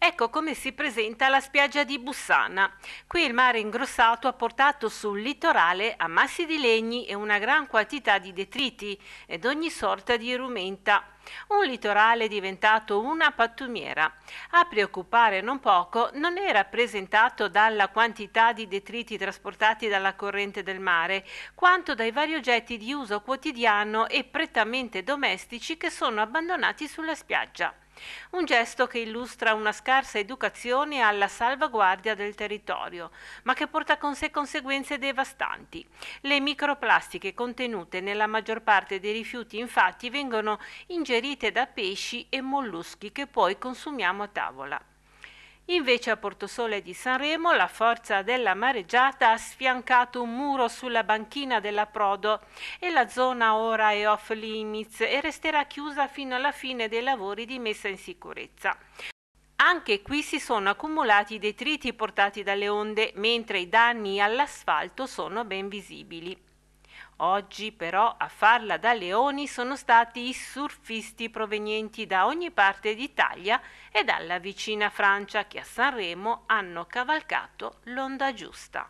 Ecco come si presenta la spiaggia di Bussana. Qui il mare ingrossato ha portato sul litorale ammassi di legni e una gran quantità di detriti ed ogni sorta di rumenta. Un litorale diventato una pattumiera. A preoccupare non poco non è rappresentato dalla quantità di detriti trasportati dalla corrente del mare, quanto dai vari oggetti di uso quotidiano e prettamente domestici che sono abbandonati sulla spiaggia. Un gesto che illustra una scarsa educazione alla salvaguardia del territorio, ma che porta con sé conseguenze devastanti. Le microplastiche contenute nella maggior parte dei rifiuti infatti vengono ingerite da pesci e molluschi che poi consumiamo a tavola. Invece a Portosole di Sanremo la forza della mareggiata ha sfiancato un muro sulla banchina della Prodo e la zona ora è off limits e resterà chiusa fino alla fine dei lavori di messa in sicurezza. Anche qui si sono accumulati i detriti portati dalle onde, mentre i danni all'asfalto sono ben visibili. Oggi però a farla da leoni sono stati i surfisti provenienti da ogni parte d'Italia e dalla vicina Francia che a Sanremo hanno cavalcato l'onda giusta.